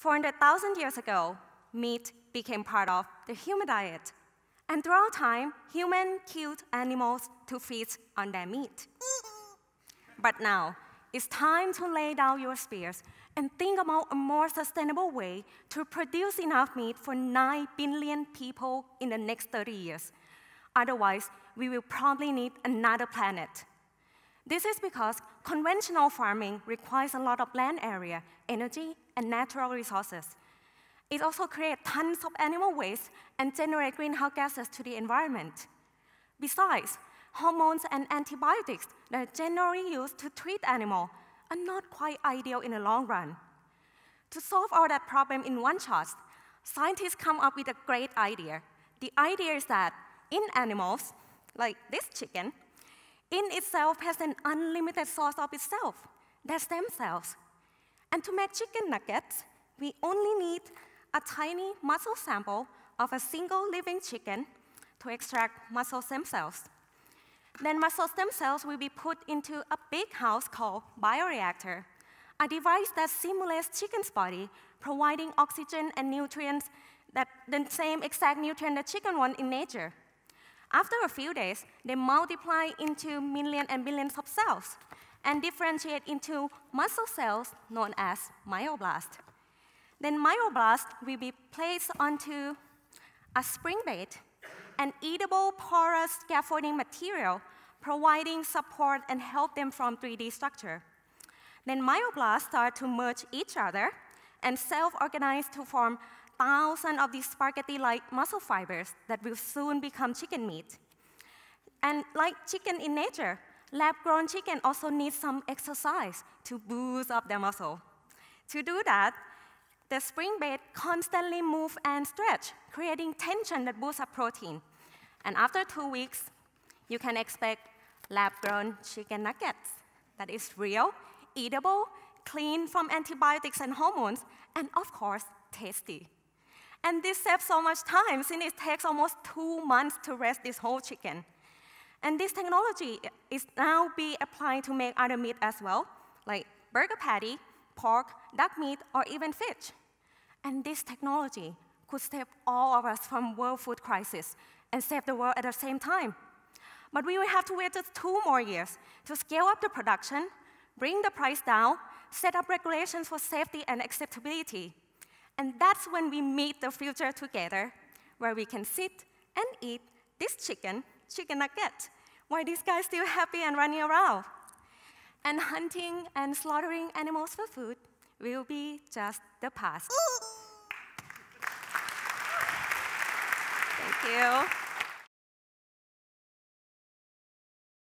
400,000 years ago, meat became part of the human diet. And throughout time, humans killed animals to feed on their meat. but now, it's time to lay down your spears and think about a more sustainable way to produce enough meat for 9 billion people in the next 30 years. Otherwise, we will probably need another planet this is because conventional farming requires a lot of land area, energy, and natural resources. It also creates tons of animal waste and generates greenhouse gases to the environment. Besides, hormones and antibiotics that are generally used to treat animals are not quite ideal in the long run. To solve all that problem in one shot, scientists come up with a great idea. The idea is that in animals, like this chicken, in itself has an unlimited source of itself. That's cells, And to make chicken nuggets, we only need a tiny muscle sample of a single living chicken to extract muscle stem cells. Then muscle stem cells will be put into a big house called bioreactor, a device that simulates chicken's body, providing oxygen and nutrients that the same exact nutrient the chicken wants in nature. After a few days, they multiply into millions and billions of cells and differentiate into muscle cells known as myoblasts. Then myoblasts will be placed onto a spring bed, an eatable porous scaffolding material providing support and help them from 3D structure. Then myoblasts start to merge each other and self-organize to form thousands of these spaghetti-like muscle fibers that will soon become chicken meat. And like chicken in nature, lab-grown chicken also needs some exercise to boost up their muscle. To do that, the spring bed constantly move and stretch, creating tension that boosts up protein. And after two weeks, you can expect lab-grown chicken nuggets that is real, eatable, clean from antibiotics and hormones, and of course, tasty. And this saves so much time since it takes almost two months to rest this whole chicken. And this technology is now being applied to make other meat as well, like burger patty, pork, duck meat, or even fish. And this technology could save all of us from world food crisis and save the world at the same time. But we will have to wait just two more years to scale up the production, bring the price down, set up regulations for safety and acceptability, and that's when we meet the future together, where we can sit and eat this chicken, chicken nugget, while this guy's still happy and running around. And hunting and slaughtering animals for food will be just the past. Thank you.